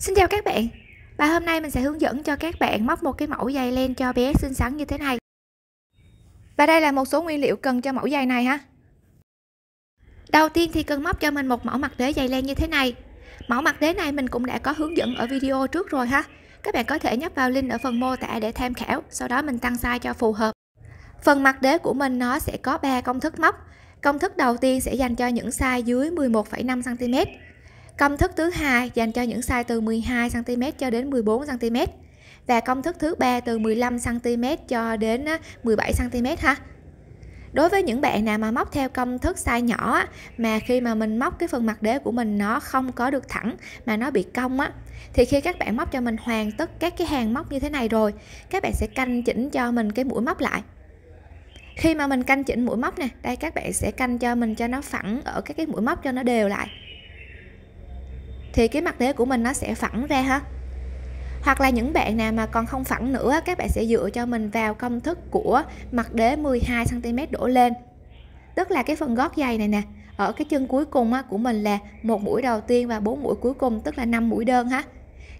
Xin chào các bạn Và hôm nay mình sẽ hướng dẫn cho các bạn móc một cái mẫu dây len cho bé xinh xắn như thế này Và đây là một số nguyên liệu cần cho mẫu dây này ha Đầu tiên thì cần móc cho mình một mẫu mặt đế dây len như thế này Mẫu mặt đế này mình cũng đã có hướng dẫn ở video trước rồi ha Các bạn có thể nhấp vào link ở phần mô tả để tham khảo Sau đó mình tăng size cho phù hợp Phần mặt đế của mình nó sẽ có 3 công thức móc Công thức đầu tiên sẽ dành cho những size dưới 11,5cm Công thức thứ hai dành cho những size từ 12 cm cho đến 14 cm và công thức thứ ba từ 15 cm cho đến 17 cm ha. Đối với những bạn nào mà móc theo công thức size nhỏ mà khi mà mình móc cái phần mặt đế của mình nó không có được thẳng mà nó bị cong á thì khi các bạn móc cho mình hoàn tất các cái hàng móc như thế này rồi, các bạn sẽ canh chỉnh cho mình cái mũi móc lại khi mà mình canh chỉnh mũi móc nè đây các bạn sẽ canh cho mình cho nó phẳng ở các cái mũi móc cho nó đều lại thì cái mặt đế của mình nó sẽ phẳng ra ha hoặc là những bạn nào mà còn không phẳng nữa các bạn sẽ dựa cho mình vào công thức của mặt đế 12 cm đổ lên tức là cái phần gót giày này nè ở cái chân cuối cùng của mình là một mũi đầu tiên và bốn mũi cuối cùng tức là 5 mũi đơn ha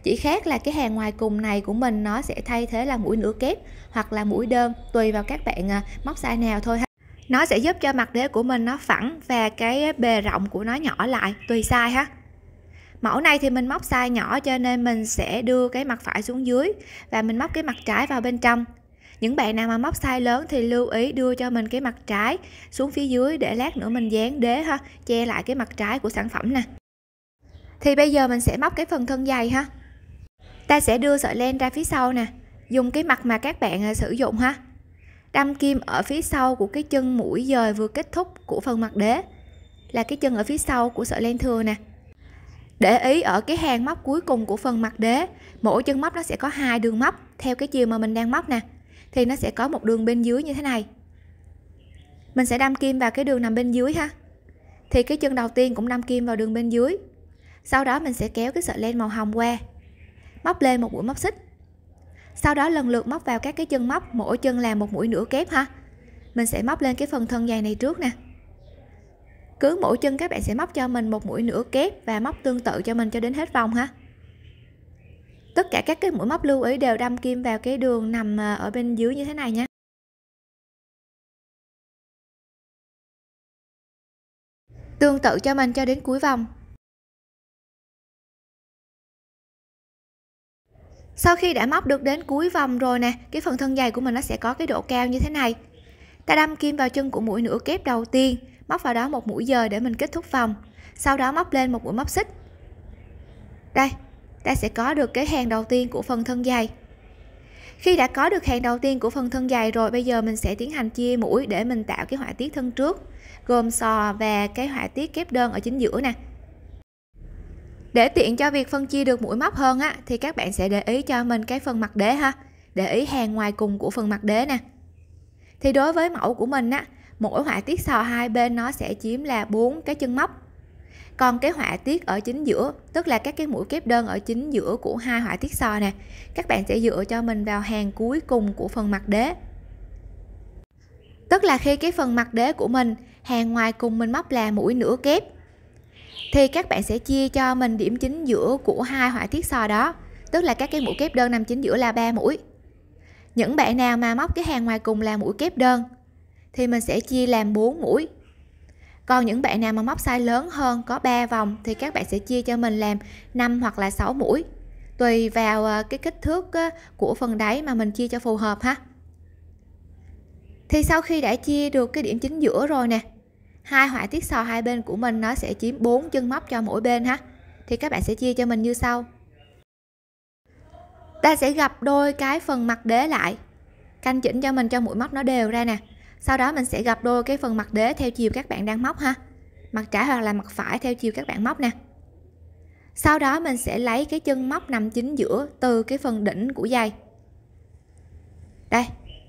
chỉ khác là cái hàng ngoài cùng này của mình nó sẽ thay thế là mũi nửa kép hoặc là mũi đơn tùy vào các bạn à, móc size nào thôi ha nó sẽ giúp cho mặt đế của mình nó phẳng và cái bề rộng của nó nhỏ lại tùy size ha mẫu này thì mình móc size nhỏ cho nên mình sẽ đưa cái mặt phải xuống dưới và mình móc cái mặt trái vào bên trong những bạn nào mà móc size lớn thì lưu ý đưa cho mình cái mặt trái xuống phía dưới để lát nữa mình dán đế ha che lại cái mặt trái của sản phẩm nè thì bây giờ mình sẽ móc cái phần thân dày ha ta sẽ đưa sợi len ra phía sau nè dùng cái mặt mà các bạn à, sử dụng ha đâm kim ở phía sau của cái chân mũi dời vừa kết thúc của phần mặt đế là cái chân ở phía sau của sợi len thừa nè để ý ở cái hàng móc cuối cùng của phần mặt đế mỗi chân móc nó sẽ có hai đường móc theo cái chiều mà mình đang móc nè thì nó sẽ có một đường bên dưới như thế này mình sẽ đâm kim vào cái đường nằm bên dưới ha thì cái chân đầu tiên cũng đâm kim vào đường bên dưới sau đó mình sẽ kéo cái sợi len màu hồng qua móc lên một mũi móc xích sau đó lần lượt móc vào các cái chân móc mỗi chân làm một mũi nửa kép ha mình sẽ móc lên cái phần thân dài này trước nè cứ mỗi chân các bạn sẽ móc cho mình một mũi nửa kép và móc tương tự cho mình cho đến hết vòng ha tất cả các cái mũi móc lưu ý đều đâm kim vào cái đường nằm à, ở bên dưới như thế này nha tương tự cho mình cho đến cuối vòng sau khi đã móc được đến cuối vòng rồi nè cái phần thân dày của mình nó sẽ có cái độ cao như thế này ta đâm kim vào chân của mũi nửa kép đầu tiên móc vào đó một mũi dời để mình kết thúc vòng sau đó móc lên một mũi móc xích đây ta sẽ có được cái hàng đầu tiên của phần thân dày khi đã có được hàng đầu tiên của phần thân dày rồi bây giờ mình sẽ tiến hành chia mũi để mình tạo cái họa tiết thân trước gồm sò và cái họa tiết kép đơn ở chính giữa nè để tiện cho việc phân chia được mũi móc hơn á thì các bạn sẽ để ý cho mình cái phần mặt đế ha để ý hàng ngoài cùng của phần mặt đế nè thì đối với mẫu của mình á mỗi họa tiết sò hai bên nó sẽ chiếm là bốn cái chân móc còn cái họa tiết ở chính giữa tức là các cái mũi kép đơn ở chính giữa của hai họa tiết sò nè các bạn sẽ dựa cho mình vào hàng cuối cùng của phần mặt đế tức là khi cái phần mặt đế của mình hàng ngoài cùng mình móc là mũi nửa kép thì các bạn sẽ chia cho mình điểm chính giữa của hai họa tiết sò đó tức là các cái mũi kép đơn nằm chính giữa là ba mũi những bạn nào mà móc cái hàng ngoài cùng là mũi kép đơn thì mình sẽ chia làm 4 mũi còn những bạn nào mà móc size lớn hơn có 3 vòng thì các bạn sẽ chia cho mình làm 5 hoặc là 6 mũi tùy vào ờ, cái kích thước của phần đáy mà mình chia cho phù hợp ha thì sau khi đã chia được cái điểm chính giữa rồi nè hai họa tiết sò hai bên của mình nó sẽ chiếm 4 chân móc cho mỗi bên ha thì các bạn sẽ chia cho mình như sau ta sẽ gặp đôi cái phần mặt đế lại canh chỉnh cho mình cho mũi móc nó đều ra nè sau đó mình sẽ gặp đôi cái phần mặt đế theo chiều các bạn đang móc ha mặt trái hoặc là mặt phải theo chiều các bạn móc nè sau đó mình sẽ lấy cái chân móc nằm chính giữa từ cái phần đỉnh của dây đây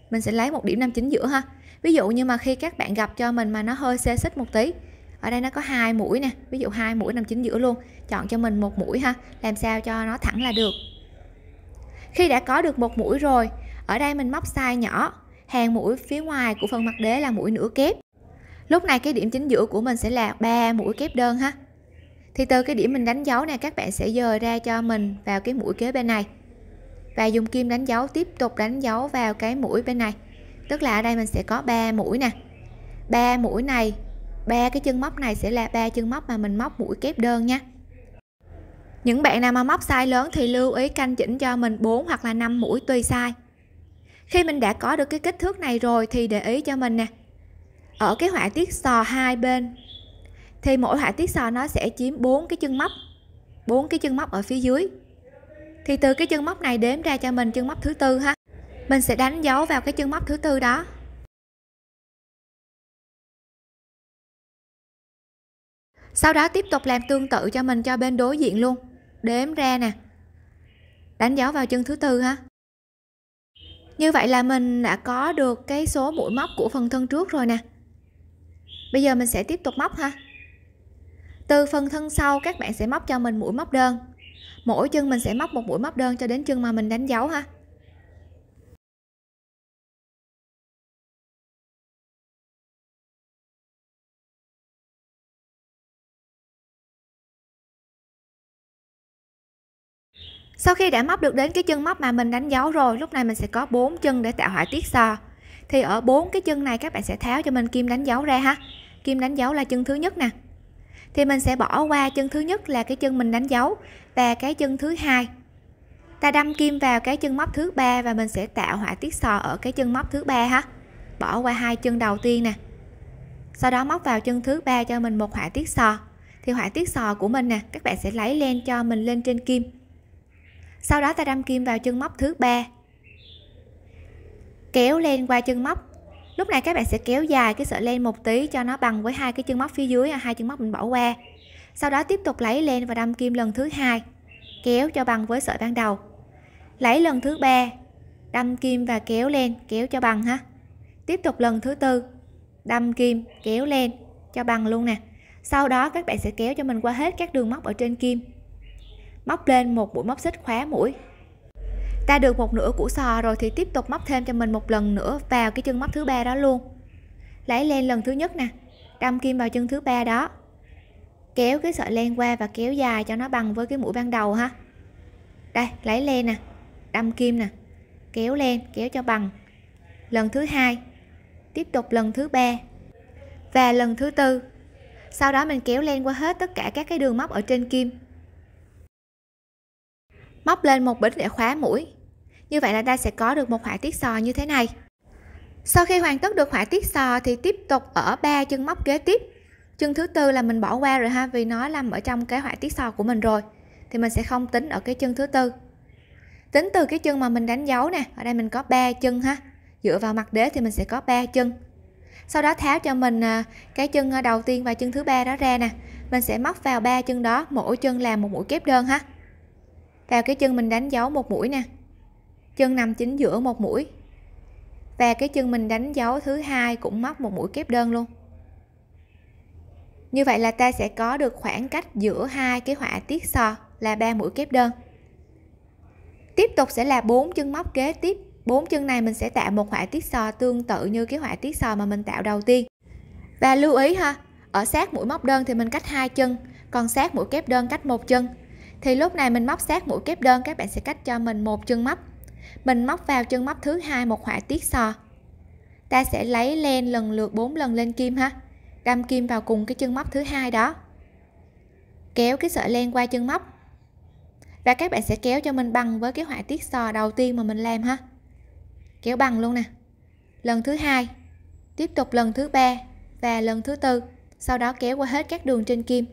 mình sẽ lấy một điểm nằm chính giữa ha ví dụ như mà khi các bạn gặp cho mình mà nó hơi xê xích một tí ở đây nó có hai mũi nè ví dụ hai mũi nằm chính giữa luôn chọn cho mình một mũi ha làm sao cho nó thẳng là được khi đã có được một mũi rồi ở đây mình móc size nhỏ hàng mũi phía ngoài của phần mặt đế là mũi nửa kép lúc này cái điểm chính giữa của mình sẽ là ba mũi kép đơn ha thì từ cái điểm mình đánh dấu này các bạn sẽ dời ra cho mình vào cái mũi kế bên này và dùng kim đánh dấu tiếp tục đánh dấu vào cái mũi bên này tức là ở đây mình sẽ có ba mũi nè ba mũi này ba cái chân móc này sẽ là ba chân móc mà mình móc mũi kép đơn nha những bạn nào mà móc size lớn thì lưu ý canh chỉnh cho mình 4 hoặc là 5 mũi tùy size khi mình đã có được cái kích thước này rồi thì để ý cho mình nè ở cái họa tiết sò hai bên thì mỗi họa tiết sò nó sẽ chiếm 4 cái chân móc 4 cái chân móc ở phía dưới thì từ cái chân móc này đếm ra cho mình chân móc thứ tư ha mình sẽ đánh dấu vào cái chân móc thứ tư đó sau đó tiếp tục làm tương tự cho mình cho bên đối diện luôn đếm ra nè đánh dấu vào chân thứ tư ha như vậy là mình đã có được cái số mũi móc của phần thân trước rồi nè bây giờ mình sẽ tiếp tục móc ha từ phần thân sau các bạn sẽ móc cho mình mũi móc đơn mỗi chân mình sẽ móc một mũi móc đơn cho đến chân mà mình đánh dấu ha sau khi đã móc được đến cái chân móc mà mình đánh dấu rồi lúc này mình sẽ có bốn chân để tạo họa tiết sò thì ở bốn cái chân này các bạn sẽ tháo cho mình kim đánh dấu ra ha kim đánh dấu là chân thứ nhất nè thì mình sẽ bỏ qua chân thứ nhất là cái chân mình đánh dấu và cái chân thứ hai ta đâm kim vào cái chân móc thứ ba và mình sẽ tạo họa tiết sò ở cái chân móc thứ ba ha bỏ qua hai chân đầu tiên nè sau đó móc vào chân thứ ba cho mình một họa tiết sò thì họa tiết sò của mình nè các bạn sẽ lấy len cho mình lên trên kim sau đó ta đâm kim vào chân móc thứ ba kéo lên qua chân móc lúc này các bạn sẽ kéo dài cái sợi len một tí cho nó bằng với hai cái chân móc phía dưới à, hai chân móc mình bỏ qua sau đó tiếp tục lấy len và đâm kim lần thứ hai kéo cho bằng với sợi ban đầu lấy lần thứ ba đâm kim và kéo lên kéo cho bằng ha tiếp tục lần thứ tư đâm kim kéo lên cho bằng luôn nè sau đó các bạn sẽ kéo cho mình qua hết các đường móc ở trên kim móc lên một mũi móc xích khóa mũi ta được một nửa củ sò rồi thì tiếp tục móc thêm cho mình một lần nữa vào cái chân móc thứ ba đó luôn lấy len lần thứ nhất nè đâm kim vào chân thứ ba đó kéo cái sợi len qua và kéo dài cho nó bằng với cái mũi ban đầu ha đây lấy len nè đâm kim nè kéo len kéo cho bằng lần thứ hai tiếp tục lần thứ ba và lần thứ tư sau đó mình kéo len qua hết tất cả các cái đường móc ở trên kim móc lên một bịch để khóa mũi như vậy là ta sẽ có được một họa tiết sò như thế này sau khi hoàn tất được họa tiết sò thì tiếp tục ở ba chân móc kế tiếp chân thứ tư là mình bỏ qua rồi ha vì nó nằm ở trong cái họa tiết sò của mình rồi thì mình sẽ không tính ở cái chân thứ tư tính từ cái chân mà mình đánh dấu nè ở đây mình có ba chân ha dựa vào mặt đế thì mình sẽ có ba chân sau đó tháo cho mình à, cái chân à, đầu tiên và chân thứ ba đó ra nè mình sẽ móc vào ba chân đó mỗi chân làm một mũi kép đơn ha và cái chân mình đánh dấu một mũi nè chân nằm chính giữa một mũi và cái chân mình đánh dấu thứ hai cũng móc một mũi kép đơn luôn như vậy là ta sẽ có được khoảng cách giữa hai cái họa tiết sò là ba mũi kép đơn tiếp tục sẽ là bốn chân móc kế tiếp bốn chân này mình sẽ tạo một họa tiết sò tương tự như cái họa tiết sò mà mình tạo đầu tiên và lưu ý ha ở sát mũi móc đơn thì mình cách hai chân còn sát mũi kép đơn cách một chân thì lúc này mình móc sát mũi kép đơn các bạn sẽ cách cho mình một chân móc mình móc vào chân móc thứ hai một họa tiết sò ta sẽ lấy len lần lượt 4 lần lên kim ha đâm kim vào cùng cái chân móc thứ hai đó kéo cái sợi len qua chân móc và các bạn sẽ kéo cho mình bằng với cái họa tiết sò đầu tiên mà mình làm ha kéo bằng luôn nè lần thứ hai tiếp tục lần thứ ba và lần thứ tư sau đó kéo qua hết các đường trên kim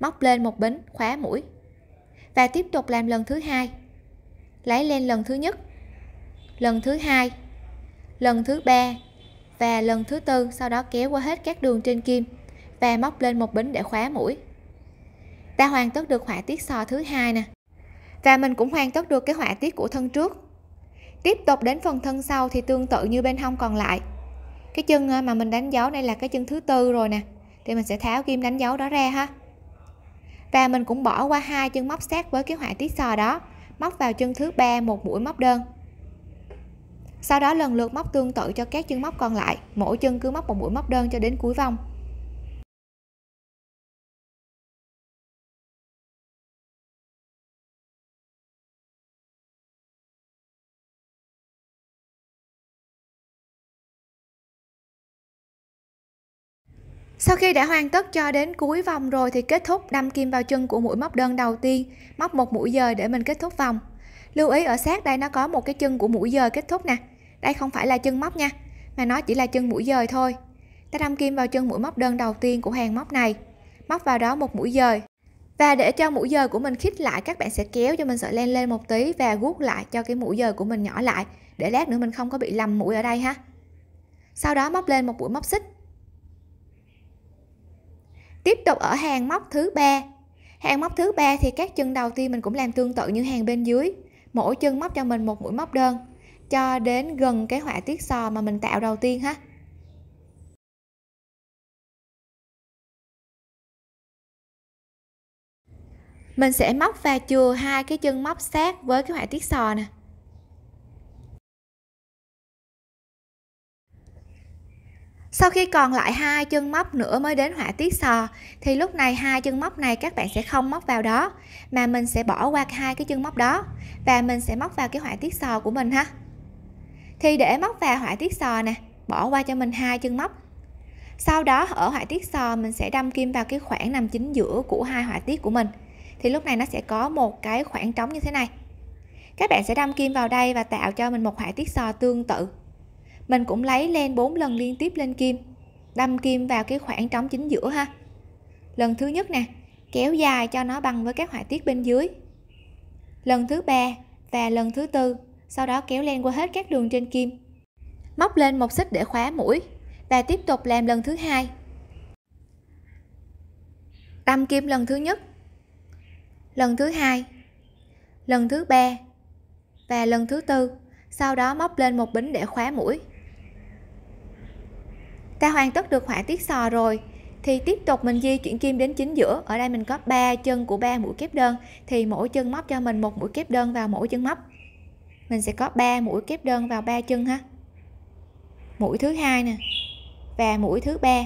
móc lên một bính khóa mũi và tiếp tục làm lần thứ hai lấy lên lần thứ nhất lần thứ hai lần thứ ba và lần thứ tư sau đó kéo qua hết các đường trên kim và móc lên một bính để khóa mũi ta hoàn tất được họa tiết sò thứ hai nè và mình cũng hoàn tất được cái họa tiết của thân trước tiếp tục đến phần thân sau thì tương tự như bên hông còn lại cái chân à, mà mình đánh dấu đây là cái chân thứ tư rồi nè thì mình sẽ tháo kim đánh dấu đó ra ha và mình cũng bỏ qua hai chân móc sát với cái họa tiết sò đó móc vào chân thứ ba một mũi móc đơn sau đó lần lượt móc tương tự cho các chân móc còn lại mỗi chân cứ móc một mũi móc đơn cho đến cuối vòng Sau khi đã hoàn tất cho đến cuối vòng rồi thì kết thúc đâm kim vào chân của mũi móc đơn đầu tiên, móc một mũi dời để mình kết thúc vòng. Lưu ý ở sát đây nó có một cái chân của mũi dời kết thúc nè. Đây không phải là chân móc nha, mà nó chỉ là chân mũi dời thôi. Ta đâm kim vào chân mũi móc đơn đầu tiên của hàng móc này, móc vào đó một mũi dời. Và để cho mũi dời của mình khít lại các bạn sẽ kéo cho mình sợi len lên một tí và gút lại cho cái mũi dời của mình nhỏ lại để lát nữa mình không có bị lầm mũi ở đây ha. Sau đó móc lên một mũi móc xích tiếp tục ở hàng móc thứ ba hàng móc thứ ba thì các chân đầu tiên mình cũng làm tương tự như hàng bên dưới mỗi chân móc cho mình một mũi móc đơn cho đến gần cái họa tiết sò mà mình tạo đầu tiên ha mình sẽ móc và chừa hai cái chân móc sát với cái họa tiết sò nè sau khi còn lại hai chân móc nữa mới đến họa tiết sò thì lúc này hai chân móc này các bạn sẽ không móc vào đó mà mình sẽ bỏ qua hai cái chân móc đó và mình sẽ móc vào cái họa tiết sò của mình ha thì để móc vào họa tiết sò nè bỏ qua cho mình hai chân móc sau đó ở họa tiết sò mình sẽ đâm kim vào cái khoảng nằm chính giữa của hai họa tiết của mình thì lúc này nó sẽ có một cái khoảng trống như thế này các bạn sẽ đâm kim vào đây và tạo cho mình một họa tiết sò tương tự mình cũng lấy lên 4 lần liên tiếp lên kim đâm kim vào cái khoảng trống chính giữa ha lần thứ nhất nè kéo dài cho nó bằng với các họa tiết bên dưới lần thứ ba và lần thứ tư sau đó kéo len qua hết các đường trên kim móc lên một xích để khóa mũi và tiếp tục làm lần thứ hai đâm kim lần thứ nhất lần thứ hai lần thứ ba và lần thứ tư sau đó móc lên một bính để khóa mũi ta hoàn tất được họa tiết sò rồi thì tiếp tục mình di chuyển kim đến chính giữa ở đây mình có ba chân của ba mũi kép đơn thì mỗi chân móc cho mình một mũi kép đơn vào mỗi chân móc mình sẽ có ba mũi kép đơn vào ba chân ha mũi thứ hai nè và mũi thứ ba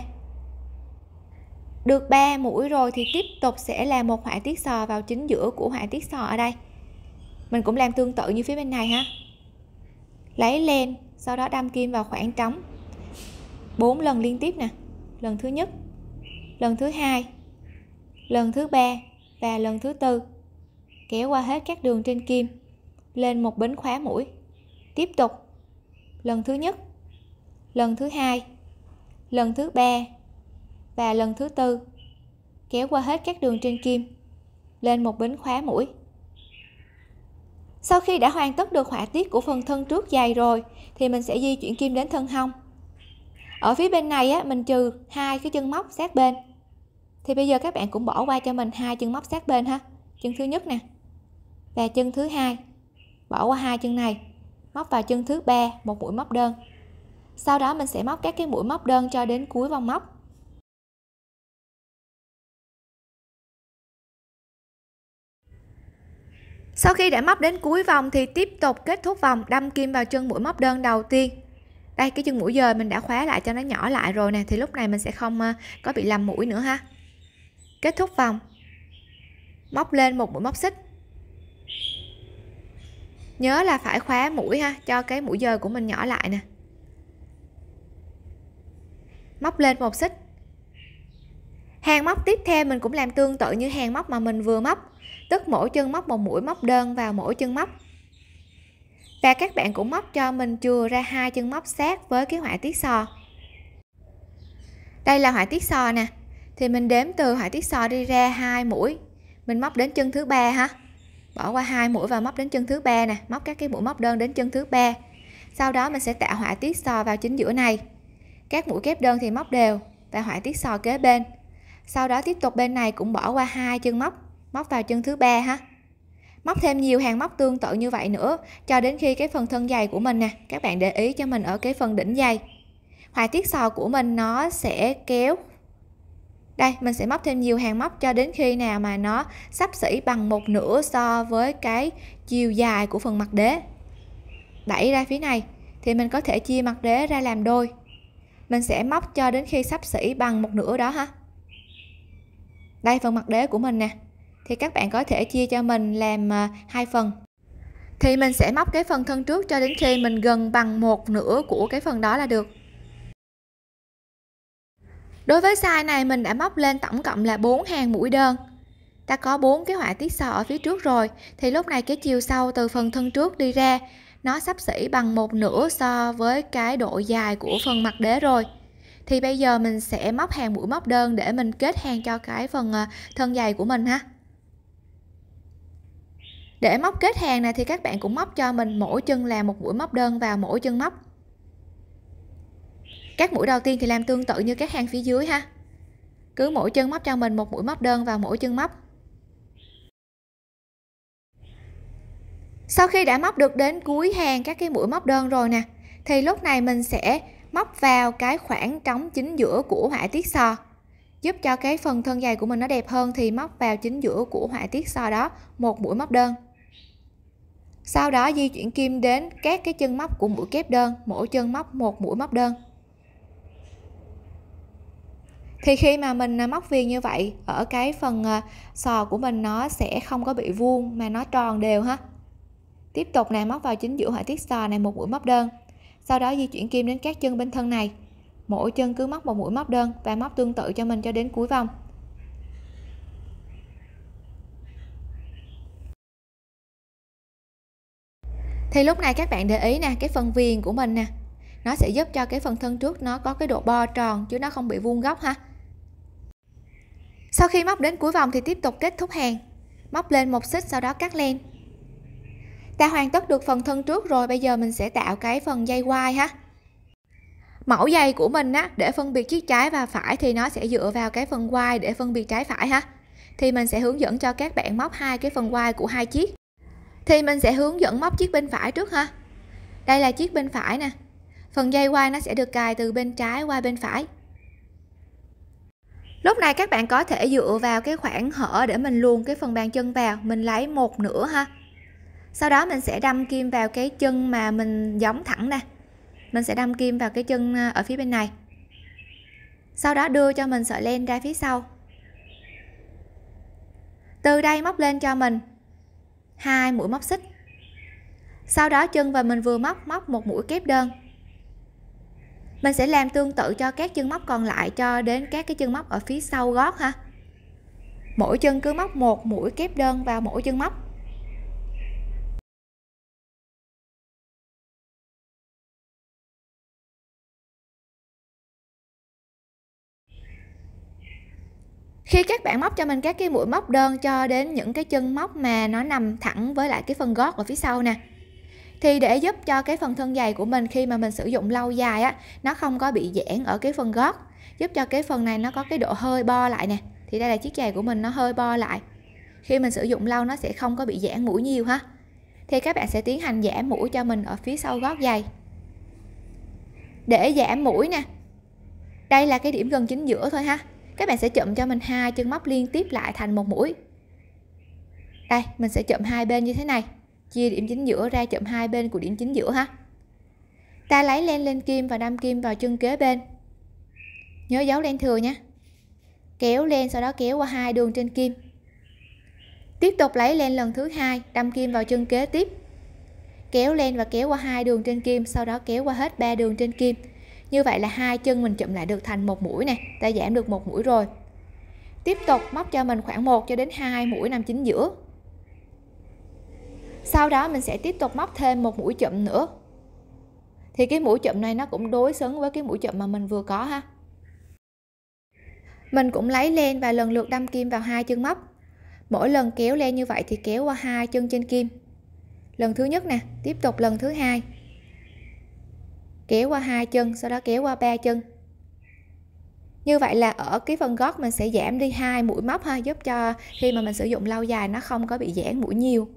được ba mũi rồi thì tiếp tục sẽ là một họa tiết sò vào chính giữa của họa tiết sò ở đây mình cũng làm tương tự như phía bên này ha lấy lên sau đó đâm kim vào khoảng trống 4 lần liên tiếp nè lần thứ nhất lần thứ hai lần thứ ba và lần thứ tư kéo qua hết các đường trên kim lên một bến khóa mũi tiếp tục lần thứ nhất lần thứ hai lần thứ ba và lần thứ tư kéo qua hết các đường trên kim lên một bến khóa mũi sau khi đã hoàn tất được họa tiết của phần thân trước dài rồi thì mình sẽ di chuyển kim đến thân hông ở phía bên này á, mình trừ hai cái chân móc sát bên thì bây giờ các bạn cũng bỏ qua cho mình hai chân móc sát bên ha chân thứ nhất nè và chân thứ hai bỏ qua hai chân này móc vào chân thứ ba một mũi móc đơn sau đó mình sẽ móc các cái mũi móc đơn cho đến cuối vòng móc Sau khi đã móc đến cuối vòng thì tiếp tục kết thúc vòng đâm kim vào chân mũi móc đơn đầu tiên đây cái chân mũi dời mình đã khóa lại cho nó nhỏ lại rồi nè thì lúc này mình sẽ không ờ, có bị lầm mũi nữa ha kết thúc vòng móc lên một mũi móc xích nhớ là phải khóa mũi ha cho cái mũi dời của mình nhỏ lại nè móc lên một xích hàng móc tiếp theo mình cũng làm tương tự như hàng móc mà mình vừa móc tức mỗi chân móc một mũi móc đơn vào mỗi chân móc và các bạn cũng móc cho mình chừa ra hai chân móc sát với cái họa tiết sò đây là họa tiết sò nè thì mình đếm từ họa tiết sò đi ra hai mũi mình móc đến chân thứ ba ha bỏ qua hai mũi và móc đến chân thứ ba nè móc các cái mũi móc đơn đến chân thứ ba sau đó mình sẽ tạo họa tiết sò vào chính giữa này các mũi kép đơn thì móc đều và họa tiết sò kế bên sau đó tiếp tục bên này cũng bỏ qua hai chân móc móc vào chân thứ ba ha móc thêm nhiều hàng móc tương tự như vậy nữa cho đến khi cái phần thân dày của mình nè các bạn để ý cho mình ở cái phần đỉnh dày họa tiết sò của mình nó sẽ kéo đây mình sẽ móc thêm nhiều hàng móc cho đến khi nào mà nó sắp xỉ bằng một nửa so với cái chiều dài của phần mặt đế đẩy ra phía này thì mình có thể chia mặt đế ra làm đôi mình sẽ móc cho đến khi sắp xỉ bằng một nửa đó ha đây phần mặt đế của mình nè thì các bạn có thể chia cho mình làm à, hai phần thì mình sẽ móc cái phần thân trước cho đến khi mình gần bằng một nửa của cái phần đó là được đối với size này mình đã móc lên tổng cộng là 4 hàng mũi đơn ta có bốn cái họa tiết sò ở phía trước rồi thì lúc này cái chiều sâu từ phần thân trước đi ra nó sắp xỉ bằng một nửa so với cái độ dài của phần mặt đế rồi thì bây giờ mình sẽ móc hàng mũi móc đơn để mình kết hàng cho cái phần à, thân dày của mình ha để móc kết hàng này thì các bạn cũng móc cho mình mỗi chân là một mũi móc đơn vào mỗi chân móc các mũi đầu tiên thì làm tương tự như các hàng phía dưới ha cứ mỗi chân móc cho mình một mũi móc đơn vào mỗi chân móc sau khi đã móc được đến cuối hàng các cái mũi móc đơn rồi nè thì lúc này mình sẽ móc vào cái khoảng trống chính giữa của họa tiết sò giúp cho cái phần thân dày của mình nó đẹp hơn thì móc vào chính giữa của họa tiết sò đó một mũi móc đơn sau đó di chuyển kim đến các cái chân móc của mũi kép đơn mỗi chân móc một mũi móc đơn thì khi mà mình à, móc viền như vậy ở cái phần à, sò của mình nó sẽ không có bị vuông mà nó tròn đều ha tiếp tục này móc vào chính giữa họa tiết sò này một mũi móc đơn sau đó di chuyển kim đến các chân bên thân này mỗi chân cứ móc một mũi móc đơn và móc tương tự cho mình cho đến cuối vòng thì lúc này các bạn để ý nè cái phần viền của mình nè nó sẽ giúp cho cái phần thân trước nó có cái độ bo tròn chứ nó không bị vuông góc ha sau khi móc đến cuối vòng thì tiếp tục kết thúc hàng móc lên một xích sau đó cắt len ta hoàn tất được phần thân trước rồi bây giờ mình sẽ tạo cái phần dây quai ha mẫu dây của mình á để phân biệt chiếc trái và phải thì nó sẽ dựa vào cái phần quai để phân biệt trái phải ha thì mình sẽ hướng dẫn cho các bạn móc hai cái phần quai của hai chiếc thì mình sẽ hướng dẫn móc chiếc bên phải trước ha đây là chiếc bên phải nè phần dây quai nó sẽ được cài từ bên trái qua bên phải lúc này các bạn có thể dựa vào cái khoảng hở để mình luồn cái phần bàn chân vào mình lấy một nửa ha sau đó mình sẽ đâm kim vào cái chân mà mình giống thẳng nè mình sẽ đâm kim vào cái chân à, ở phía bên này sau đó đưa cho mình sợi len ra phía sau từ đây móc lên cho mình hai mũi móc xích sau đó chân và mình vừa móc móc một mũi kép đơn mình sẽ làm tương tự cho các chân móc còn lại cho đến các cái chân móc ở phía sau gót ha mỗi chân cứ móc một mũi kép đơn vào mỗi chân móc khi các bạn móc cho mình các cái mũi móc đơn cho đến những cái chân móc mà nó nằm thẳng với lại cái phần gót ở phía sau nè thì để giúp cho cái phần thân dày của mình khi mà mình sử dụng lâu dài á nó không có bị giãn ở cái phần gót giúp cho cái phần này nó có cái độ hơi bo lại nè thì đây là chiếc giày của mình nó hơi bo lại khi mình sử dụng lâu nó sẽ không có bị giãn mũi nhiều ha thì các bạn sẽ tiến hành giảm mũi cho mình ở phía sau gót giày để giảm mũi nè đây là cái điểm gần chính giữa thôi ha các bạn sẽ chụm cho mình hai chân móc liên tiếp lại thành một mũi đây mình sẽ chụm hai bên như thế này chia điểm chính giữa ra chụm hai bên của điểm chính giữa ha ta lấy len lên kim và đâm kim vào chân kế bên nhớ dấu len thừa nhé kéo len sau đó kéo qua hai đường trên kim tiếp tục lấy len lần thứ hai đâm kim vào chân kế tiếp kéo len và kéo qua hai đường trên kim sau đó kéo qua hết ba đường trên kim như vậy là hai chân mình chụm lại được thành một mũi nè ta giảm được một mũi rồi tiếp tục móc cho mình khoảng 1 cho đến 2 mũi nằm chính giữa sau đó mình sẽ tiếp tục móc thêm một mũi chụm nữa thì cái mũi chụm này nó cũng đối xứng với cái mũi chụm mà mình vừa có ha mình cũng lấy len và lần lượt đâm kim vào hai chân móc mỗi lần kéo len như vậy thì kéo qua hai chân trên kim lần thứ nhất nè tiếp tục lần thứ hai kéo qua hai chân sau đó kéo qua ba chân như vậy là ở cái phần gót mình sẽ giảm đi hai mũi móc ha giúp cho khi mà mình sử dụng lâu dài nó không có bị giãn mũi nhiều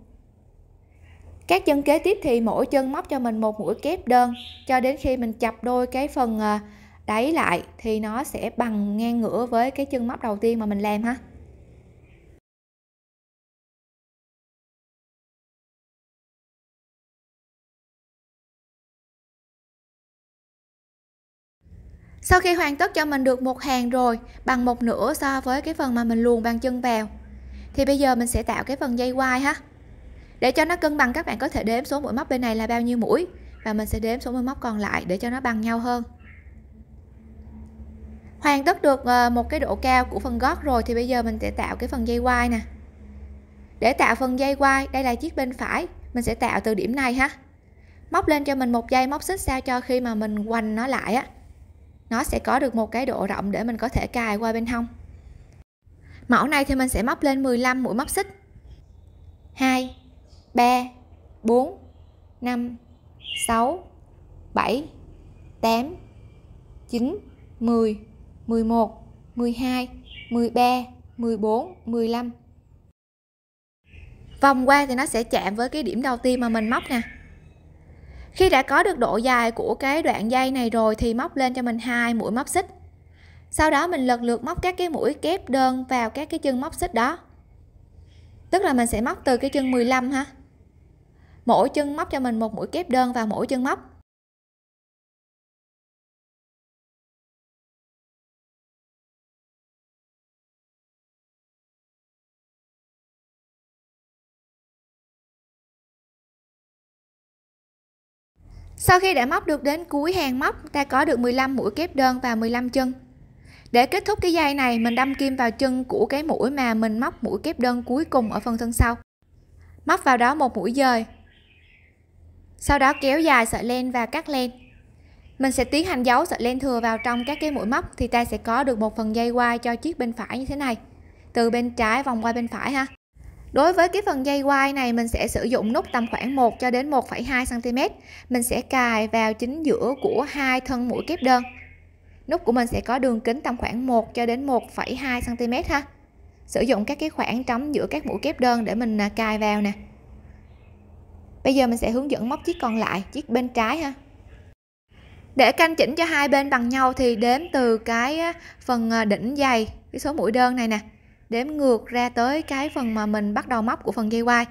các chân kế tiếp thì mỗi chân móc cho mình một mũi kép đơn cho đến khi mình chập đôi cái phần à, đáy lại thì nó sẽ bằng ngang ngửa với cái chân móc đầu tiên mà mình làm ha sau khi hoàn tất cho mình được một hàng rồi bằng một nửa so với cái phần mà mình luồn bàn chân vào thì bây giờ mình sẽ tạo cái phần dây quai ha để cho nó cân bằng các bạn có thể đếm số mũi móc bên này là bao nhiêu mũi và mình sẽ đếm số mũi móc còn lại để cho nó bằng nhau hơn hoàn tất được ờ, một cái độ cao của phần gót rồi thì bây giờ mình sẽ tạo cái phần dây quai nè để tạo phần dây quai đây là chiếc bên phải mình sẽ tạo từ điểm này ha móc lên cho mình một dây móc xích sao cho khi mà mình quanh nó lại á nó sẽ có được một cái độ rộng để mình có thể cài qua bên hông mẫu này thì mình sẽ móc lên 15 mũi móc xích 2 3 4 5 6 7 8 9 10 11 12 13 14 15 vòng qua thì nó sẽ chạm với cái điểm đầu tiên mà mình móc nè khi đã có được độ dài của cái đoạn dây này rồi thì móc lên cho mình hai mũi móc xích sau đó mình lần lượt móc các cái mũi kép đơn vào các cái chân móc xích đó tức là mình sẽ móc từ cái chân 15 ha mỗi chân móc cho mình một mũi kép đơn vào mỗi chân móc Sau khi đã móc được đến cuối hàng móc, ta có được 15 mũi kép đơn và 15 chân. Để kết thúc cái dây này, mình đâm kim vào chân của cái mũi mà mình móc mũi kép đơn cuối cùng ở phần thân sau. Móc vào đó một mũi dời. Sau đó kéo dài sợi len và cắt len. Mình sẽ tiến hành giấu sợi len thừa vào trong các cái mũi móc thì ta sẽ có được một phần dây qua cho chiếc bên phải như thế này. Từ bên trái vòng qua bên phải ha. Đối với cái phần dây quai này mình sẽ sử dụng nút tầm khoảng 1 cho đến 1,2 cm. Mình sẽ cài vào chính giữa của hai thân mũi kép đơn. Nút của mình sẽ có đường kính tầm khoảng 1 cho đến 1,2 cm ha. Sử dụng các cái khoảng trống giữa các mũi kép đơn để mình à, cài vào nè. Bây giờ mình sẽ hướng dẫn móc chiếc còn lại, chiếc bên trái ha. Để canh chỉnh cho hai bên bằng nhau thì đếm từ cái phần à, đỉnh dày, cái số mũi đơn này nè đếm ngược ra tới cái phần mà mình bắt đầu móc của phần dây quai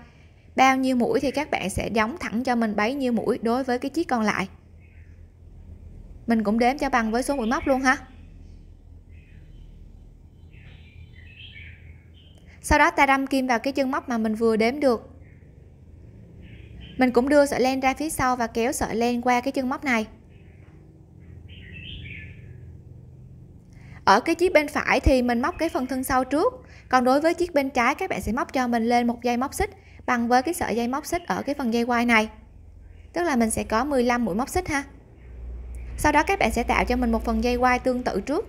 bao nhiêu mũi thì các bạn sẽ đóng thẳng cho mình bấy nhiêu mũi đối với cái chiếc còn lại mình cũng đếm cho bằng với số mũi móc luôn ha sau đó ta đâm kim vào cái chân móc mà mình vừa đếm được mình cũng đưa sợi len ra phía sau và kéo sợi len qua cái chân móc này ở cái chiếc bên phải thì mình móc cái phần thân sau trước còn đối với chiếc bên trái các bạn sẽ móc cho mình lên một dây móc xích bằng với cái sợi dây móc xích ở cái phần dây quai này tức là mình sẽ có 15 mũi móc xích ha sau đó các bạn sẽ tạo cho mình một phần dây quai tương tự trước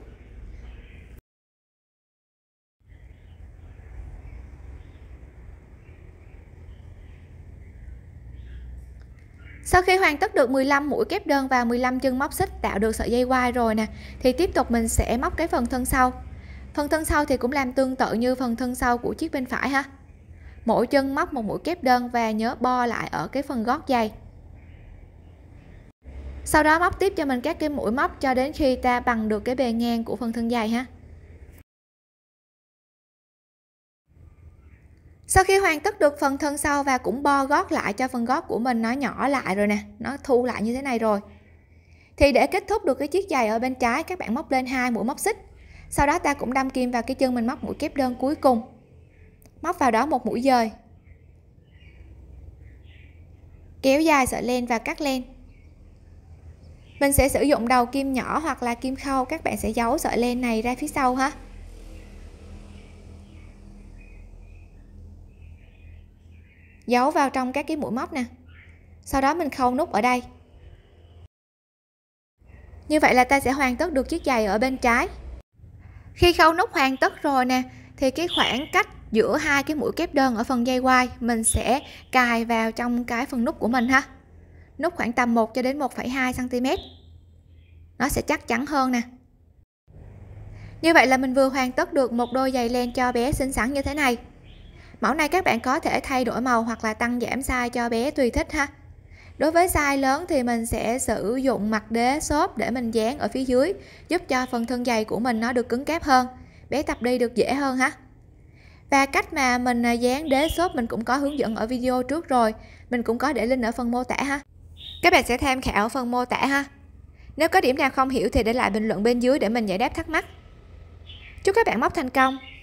Sau khi hoàn tất được 15 mũi kép đơn và 15 chân móc xích tạo được sợi dây quai rồi nè thì tiếp tục mình sẽ móc cái phần thân sau. Phần thân sau thì cũng làm tương tự như phần thân sau của chiếc bên phải ha. Mỗi chân móc một mũi kép đơn và nhớ bo lại ở cái phần gót dây. Sau đó móc tiếp cho mình các cái mũi móc cho đến khi ta bằng được cái bề ngang của phần thân dày ha. sau khi hoàn tất được phần thân sau và cũng bo gót lại cho phần gót của mình nó nhỏ lại rồi nè nó thu lại như thế này rồi thì để kết thúc được cái chiếc giày ở bên trái các bạn móc lên hai mũi móc xích sau đó ta cũng đâm kim vào cái chân mình móc mũi kép đơn cuối cùng móc vào đó một mũi dời kéo dài sợi len và cắt len mình sẽ sử dụng đầu kim nhỏ hoặc là kim khâu các bạn sẽ giấu sợi len này ra phía sau ha giấu vào trong các cái mũi móc nè sau đó mình khâu nút ở đây như vậy là ta sẽ hoàn tất được chiếc giày ở bên trái khi khâu nút hoàn tất rồi nè thì cái khoảng cách giữa hai cái mũi kép đơn ở phần dây quai mình sẽ cài vào trong cái phần nút của mình ha nút khoảng tầm 1 cho đến 1,2 cm nó sẽ chắc chắn hơn nè như vậy là mình vừa hoàn tất được một đôi giày len cho bé xinh xắn như thế này Mẫu này các bạn có thể thay đổi màu hoặc là tăng giảm size cho bé tùy thích ha. Đối với size lớn thì mình sẽ sử dụng mặt đế xốp để mình dán ở phía dưới, giúp cho phần thân dày của mình nó được cứng cáp hơn, bé tập đi được dễ hơn ha. Và cách mà mình à, dán đế xốp mình cũng có hướng dẫn ở video trước rồi, mình cũng có để link ở phần mô tả ha. Các bạn sẽ tham khảo phần mô tả ha. Nếu có điểm nào không hiểu thì để lại bình luận bên dưới để mình giải đáp thắc mắc. Chúc các bạn móc thành công!